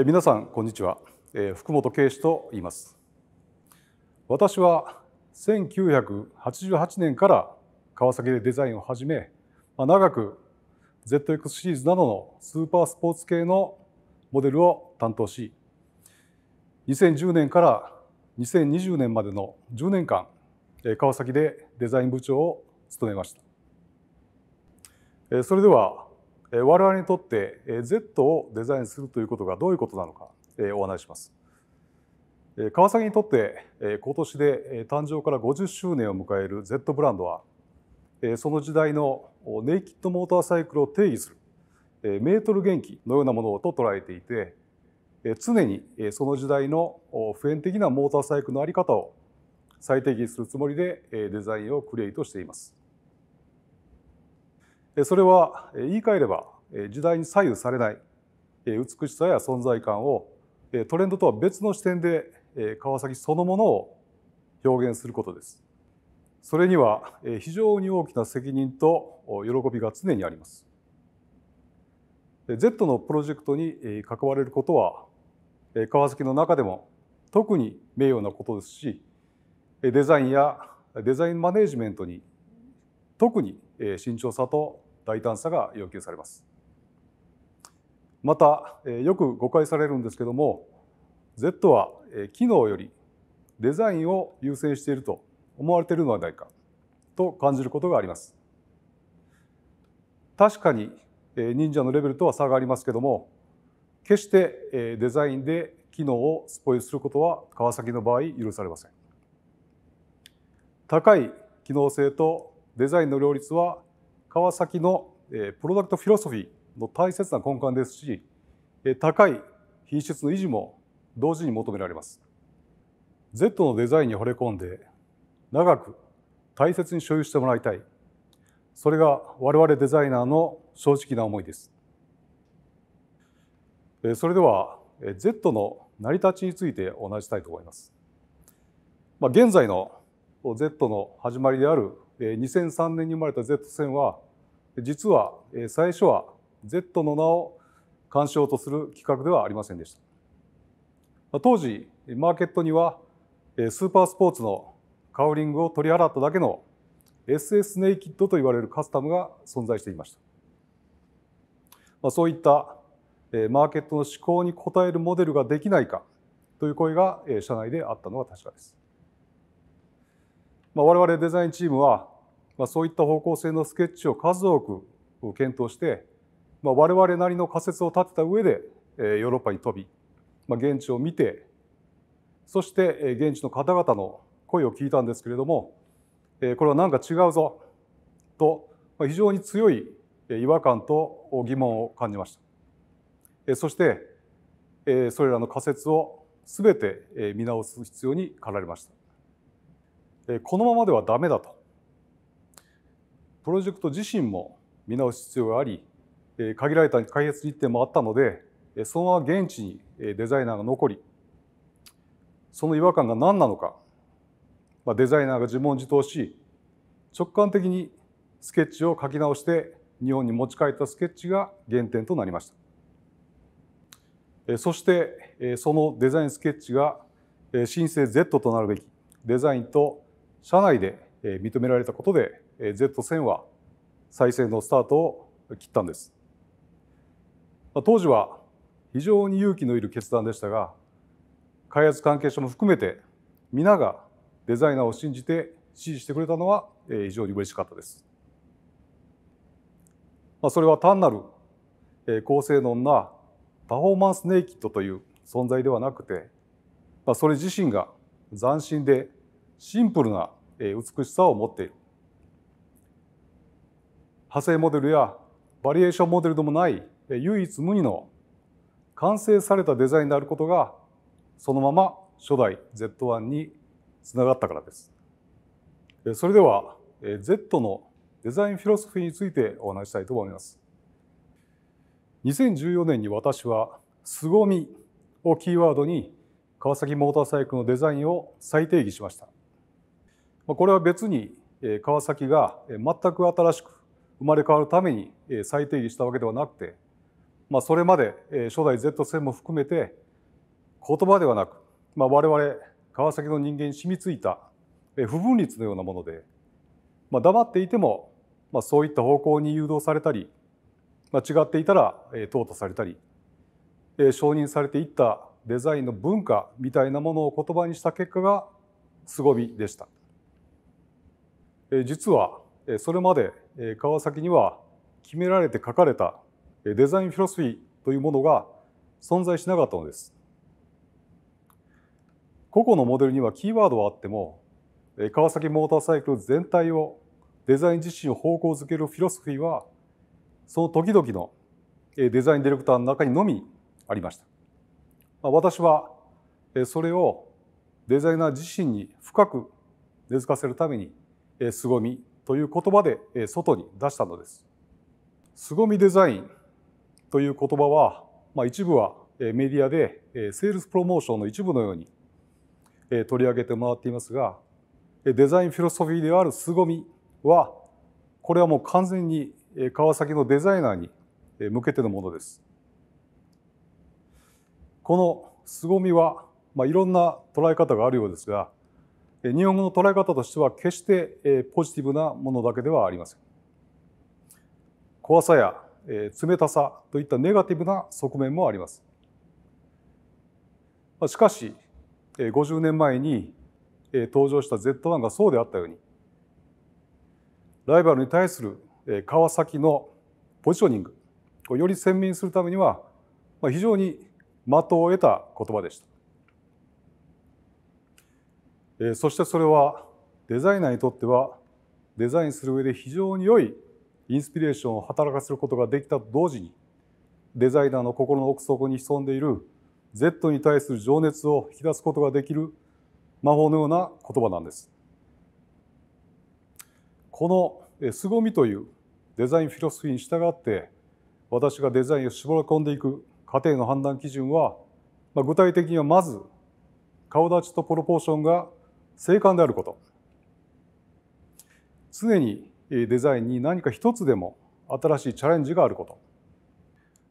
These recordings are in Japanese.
え皆さんこんにちは、え福本圭司と言います私は1988年から川崎でデザインを始め、まあ、長く ZX シリーズなどのスーパースポーツ系のモデルを担当し2010年から2020年までの10年間川崎でデザイン部長を務めましたそれでは我々にとって Z をデザインするということがどういうことなのかお話しします。川崎にとって今年で誕生から50周年を迎える Z ブランドはその時代のネイキッドモーターサイクルを定義するメートル元気のようなものと捉えていて常にその時代の普遍的なモーターサイクルの在り方を再定義するつもりでデザインをクリエイトしています。それは言い換えれば時代に左右されない美しさや存在感をトレンドとは別の視点で川崎そのものを表現することです。それには非常に大きな責任と喜びが常にあります。Z のプロジェクトに関われることは川崎の中でも特に名誉なことですしデザインやデザインマネジメントに特に慎重さと大胆さが要求されます。またよく誤解されるんですけども Z は機能よりデザインを優先していると思われているのはないかと感じることがあります。確かに忍者のレベルとは差がありますけども決してデザインで機能をスポイルすることは川崎の場合許されません。高い機能性とデザインの両立は川崎のプロダクトフィロソフィーの大切な根幹ですし高い品質の維持も同時に求められます Z のデザインに惚れ込んで長く大切に所有してもらいたいそれが我々デザイナーの正直な思いですそれでは Z の成り立ちについてお話したいと思います、まあ、現在の Z の始まりである2003年に生まれた Z 線は実は最初は Z の名を鑑賞とする企画ではありませんでした当時マーケットにはスーパースポーツのカウリングを取り払っただけの SS ネイキッドと言われるカスタムが存在していましたそういったマーケットの思考に応えるモデルができないかという声が社内であったのは確かですまあ、我々デザインチームは、まあ、そういった方向性のスケッチを数多く検討して、まあ、我々なりの仮説を立てた上で、えヨーロッパに飛び、まあ、現地を見てそして、え現地の方々の声を聞いたんですけれども、えこれは何か違うぞと、まあ、非常に強い違和感と疑問を感じました、えそして、えそれらの仮説をすべて見直す必要に駆られましたこのままではダメだとプロジェクト自身も見直す必要があり限られた開発日程もあったのでそのまま現地にデザイナーが残りその違和感が何なのかデザイナーが自問自答し直感的にスケッチを書き直して日本に持ち帰ったスケッチが原点となりましたそしてそのデザインスケッチが申請 Z となるべきデザインと社内で認められたことで Z1000 は再生のスタートを切ったんです当時は非常に勇気のいる決断でしたが開発関係者も含めて皆がデザイナーを信じて支持してくれたのは非常に嬉しかったですそれは単なる高性能なパフォーマンスネイキッドという存在ではなくてそれ自身が斬新でシンプルな美しさを持っている派生モデルやバリエーションモデルでもない唯一無二の完成されたデザインであることがそのまま初代 Z1 につながったからです。それでは Z のデザインフィロソフィーについてお話したいと思います。2014年に私は凄みをキーワードに川崎モーターサイクルのデザインを再定義しました。これは別に川崎が全く新しく生まれ変わるために再定義したわけではなくて、まあ、それまで初代 Z 戦も含めて言葉ではなく、まあ、我々川崎の人間に染みついた不分率のようなもので、まあ、黙っていても、まあ、そういった方向に誘導されたり、まあ、違っていたら淘汰されたり承認されていったデザインの文化みたいなものを言葉にした結果が凄みでした。実はそれまで川崎には決められて書かれたデザインフィロソフィーというものが存在しなかったのです。個々のモデルにはキーワードはあっても川崎モーターサイクル全体をデザイン自身を方向づけるフィロソフィーはその時々のデザインディレクターの中にのみありました。私はそれをデザイナー自身に深く根付かせるために凄みという言葉で外に出したのです。凄みデザインという言葉は、まあ、一部はメディアでセールスプロモーションの一部のように取り上げてもらっていますがデザインフィロソフィーである凄みはこれはもう完全に川崎のデザイナーに向けてのものです。この凄みは、まあ、いろんな捉え方があるようですが日本語の捉え方としては決してポジティブなものだけではありません。怖さや冷たさといったネガティブな側面もあります。しかし50年前に登場した Z1 がそうであったようにライバルに対する川崎のポジショニングをより鮮明にするためには非常に的を得た言葉でした。えそしてそれはデザイナーにとってはデザインする上で非常に良いインスピレーションを働かせることができたと同時にデザイナーの心の奥底に潜んでいる Z に対する情熱を引き出すことができる魔法のような言葉なんです。この凄みというデザインフィロソフィーに従って私がデザインを絞り込んでいく過程の判断基準は具体的にはまず顔立ちとプロポーションが静観であること常にデザインに何か一つでも新しいチャレンジがあること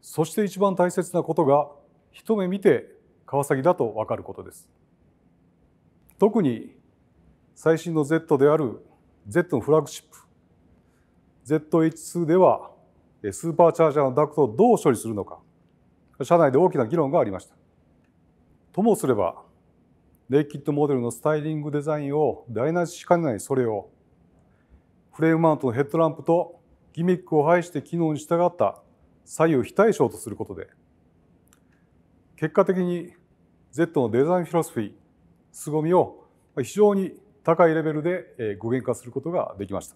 そして一番大切なことが一目見て川崎だと分かることです特に最新の Z である Z のフラッグシップ ZH2 ではスーパーチャージャーのダクトをどう処理するのか社内で大きな議論がありましたともすればネイキッドモデルのスタイリングデザインを台無ししかねないそれをフレームマウントのヘッドランプとギミックを排して機能に従った左右非対称とすることで結果的に Z のデザインフィロソフィー凄みを非常に高いレベルで具現化することができまし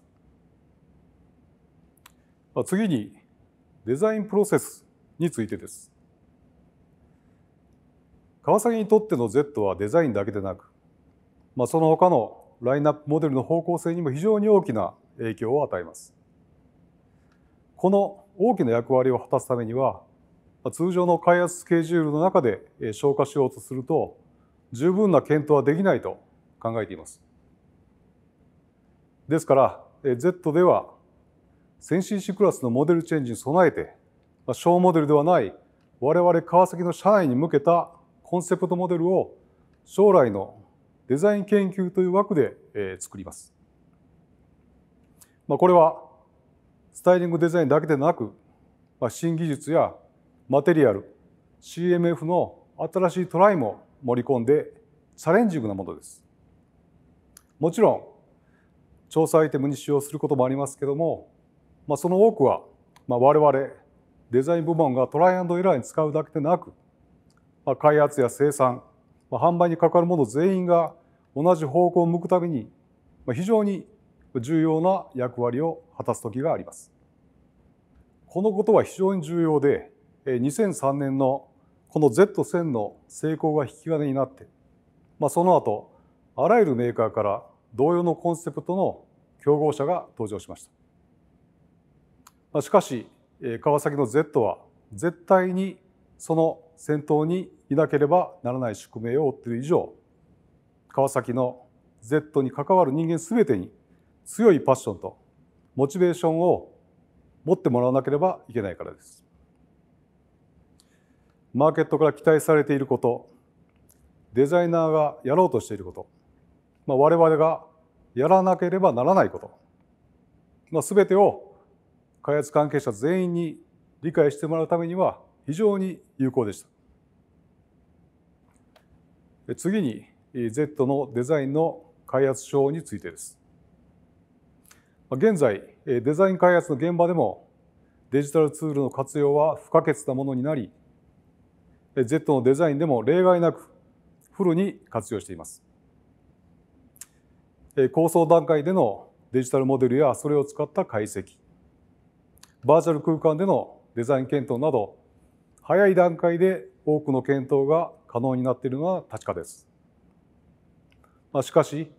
た次にデザインプロセスについてです川崎にとっての Z はデザインだけでなく、まあ、その他のラインナップモデルの方向性にも非常に大きな影響を与えます。この大きな役割を果たすためには通常の開発スケジュールの中で消化しようとすると十分な検討はできないと考えています。ですから Z では先進0クラスのモデルチェンジに備えて小モデルではない我々川崎の社内に向けたコンセプトモデルを将来のデザイン研究という枠で作ります。まあ、これはスタイリングデザインだけでなく、まあ、新技術やマテリアル CMF の新しいトライも盛り込んでチャレンジングなものです。もちろん調査アイテムに使用することもありますけども、まあ、その多くは、まあ、我々デザイン部門がトライアンドエラーに使うだけでなくまあ、開発や生産、まあ、販売にかかるもの全員が同じ方向を向くために、まあ、非常に重要な役割を果たす時があります。このことは非常に重要で2003年のこの Z1000 の成功が引き金になって、まあ、その後あらゆるメーカーから同様のコンセプトの競合者が登場しました、まあ、しかし川崎の Z は絶対にその先頭にいなければならない宿命を負っている以上川崎の Z に関わる人間全てに強いパッションとモチベーションを持ってもらわなければいけないからです。マーケットから期待されていることデザイナーがやろうとしていること、まあ、我々がやらなければならないこと、まあ、全てを開発関係者全員に理解してもらうためには非常に有効でした。次に Z のデザインの開発書についてです。現在デザイン開発の現場でもデジタルツールの活用は不可欠なものになり Z のデザインでも例外なくフルに活用しています。構想段階でのデジタルモデルやそれを使った解析バーチャル空間でのデザイン検討など早い段階で多くの検討が可能になっているのは確かです。まあ、しかし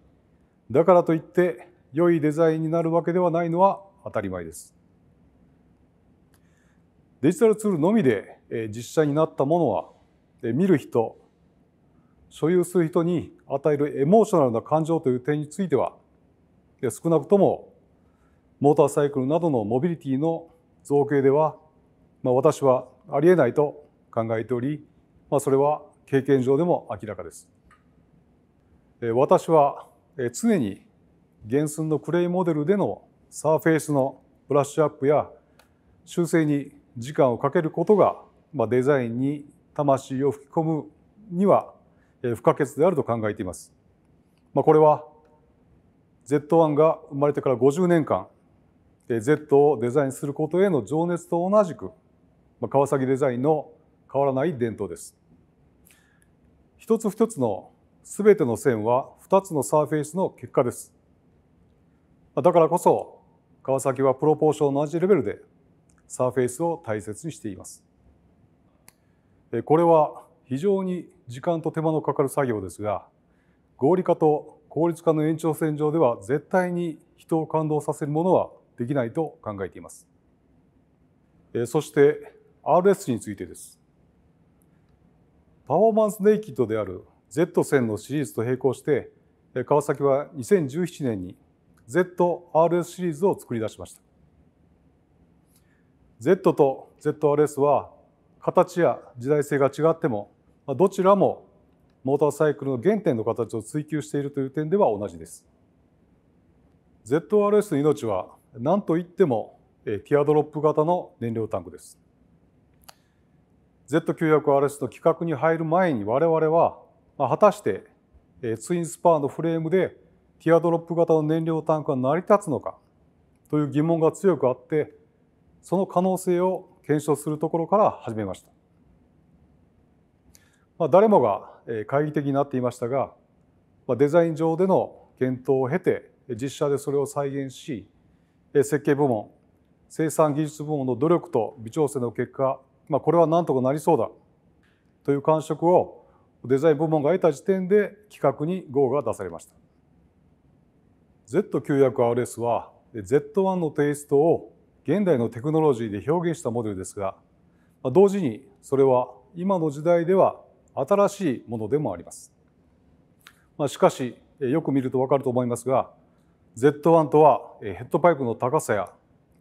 だからといって良いデザインになるわけではないのは当たり前です。デジタルツールのみで実写になったものは見る人所有する人に与えるエモーショナルな感情という点については少なくともモーターサイクルなどのモビリティの造形では、まあ、私はありえないと考えており、まあ、それは経験上でも明らかです。私は常に原寸のクレイモデルでのサーフェイスのブラッシュアップや修正に時間をかけることが、まあ、デザインに魂を吹き込むには不可欠であると考えています。まあ、これは Z1 が生まれてから50年間 Z をデザインすることへの情熱と同じくまあ、川崎デザインの変わらない伝統です一つ一つの全ての線は二つのサーフェイスの結果ですだからこそ川崎はプロポーションの同じレベルでサーフェイスを大切にしていますこれは非常に時間と手間のかかる作業ですが合理化と効率化の延長線上では絶対に人を感動させるものはできないと考えていますそして RS 値についてです。パフォーマンスネイキッドである Z1000 のシリーズと並行して川崎は2017年に ZRS シリーズを作り出しました Z と ZRS は形や時代性が違ってもどちらもモーターサイクルの原点の形を追求しているという点では同じです ZRS の命は何と言ってもティアドロップ型の燃料タンクです Z900RS の規格に入る前に我々は果たしてツインスパーのフレームでティアドロップ型の燃料タンクが成り立つのかという疑問が強くあってその可能性を検証するところから始めました、まあ、誰もが懐疑的になっていましたがデザイン上での検討を経て実写でそれを再現し設計部門生産技術部門の努力と微調整の結果まあ、これはなんとかなりそうだという感触をデザイン部門が得た時点で企画に GO が出されました Z900RS は Z1 のテイストを現代のテクノロジーで表現したモデルですが同時にそれは今の時代では新しいものでもあります、まあ、しかしよく見ると分かると思いますが Z1 とはヘッドパイプの高さや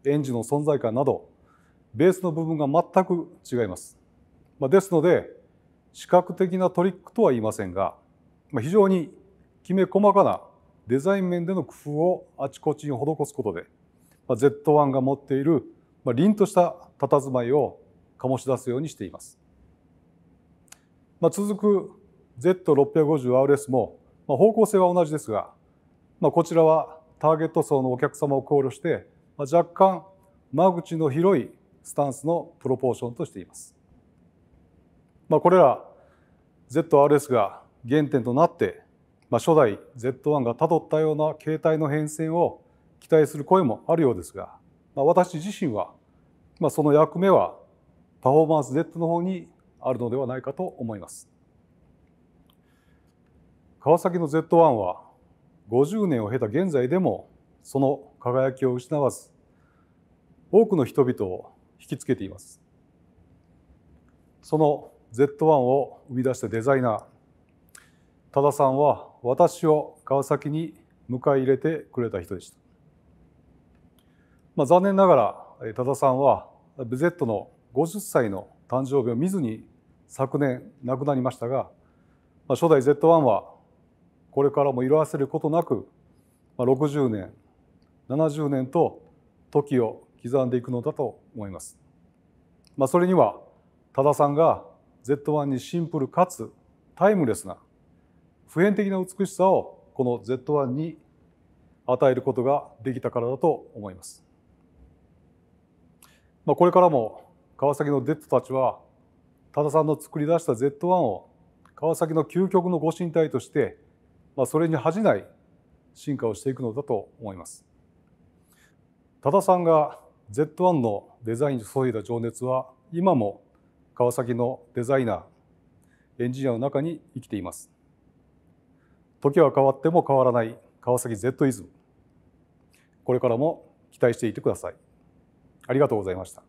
エンジンの存在感などベースの部分が全く違います。まあ、ですので視覚的なトリックとは言いませんが、まあ、非常にきめ細かなデザイン面での工夫をあちこちに施すことで、まあ、Z1 が持っている、まあ、凛とした佇まいを醸し出すようにしています。まあ、続く Z650RS も、まあ、方向性は同じですが、まあ、こちらはターゲット層のお客様を考慮して、まあ、若干間口の広いスタンスのプロポーションとしています。まあ、これら ZRS が原点となって、まあ、初代 Z1 がたどったような形態の変遷を期待する声もあるようですが、まあ、私自身は、まあ、その役目はパフォーマンス Z の方にあるのではないかと思います。川崎の Z1 は50年を経た現在でもその輝きを失わず多くの人々を引き付けていますその Z1 を生み出したデザイナー多田さんは私を川崎に迎え入れてくれた人でした、まあ、残念ながら多田さんはブゼットの50歳の誕生日を見ずに昨年亡くなりましたが、まあ、初代 Z1 はこれからも色あせることなく、まあ、60年70年と時を刻んでいくのだと思います。まあ、それには多田さんが Z1 にシンプルかつタイムレスな普遍的な美しさをこの Z1 に与えることができたからだと思います。まあ、これからも川崎のデッたちは多田さんの作り出した Z1 を川崎の究極のご神体として、まあ、それに恥じない進化をしていくのだと思います。多田さんが Z1 のデザインに注いだ情熱は今も川崎のデザイナーエンジニアの中に生きています時は変わっても変わらない川崎 Z イズムこれからも期待していてくださいありがとうございました